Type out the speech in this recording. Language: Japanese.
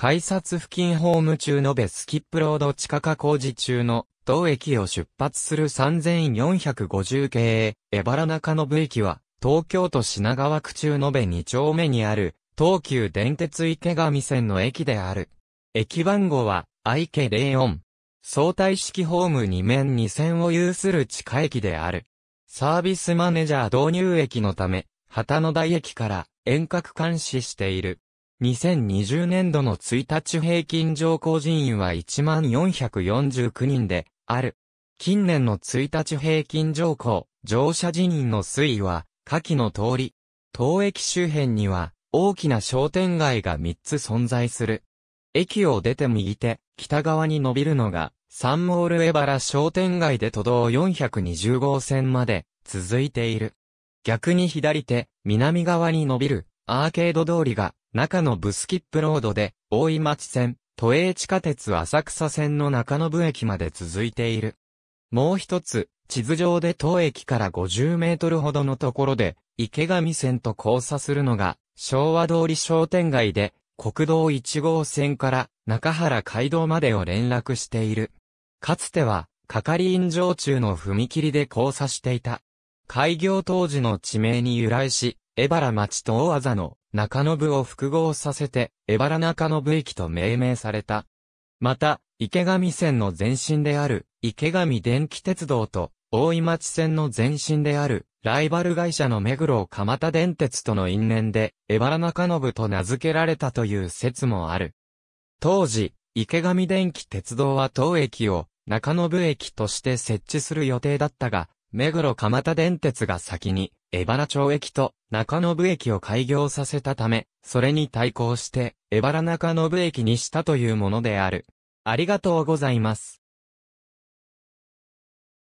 改札付近ホーム中延べスキップロード地下化工事中の同駅を出発する3450系、エバラ中延駅は、東京都品川区中延2丁目にある、東急電鉄池上線の駅である。駅番号は、IK04。相対式ホーム2面2線を有する地下駅である。サービスマネージャー導入駅のため、旗の台駅から遠隔監視している。2020年度の1日平均上降人員は1449人で、ある。近年の1日平均上降、乗車人員の推移は、下記の通り、当駅周辺には、大きな商店街が3つ存在する。駅を出て右手、北側に伸びるのが、サンモールエバラ商店街で都道420号線まで、続いている。逆に左手、南側に伸びる、アーケード通りが、中野ブスキップロードで、大井町線、都営地下鉄浅草線の中野部駅まで続いている。もう一つ、地図上で当駅から50メートルほどのところで、池上線と交差するのが、昭和通り商店街で、国道1号線から中原街道までを連絡している。かつては、係員常駐の踏切で交差していた。開業当時の地名に由来し、江原町と大字の中延を複合させて、江原中延駅と命名された。また、池上線の前身である、池上電気鉄道と、大井町線の前身である、ライバル会社の目黒蒲田電鉄との因縁で、江原中延と名付けられたという説もある。当時、池上電気鉄道は当駅を、中延駅として設置する予定だったが、目黒蒲田電鉄が先に、江原町駅と中延駅を開業させたため、それに対抗して、江原中延駅にしたというものである。ありがとうございます。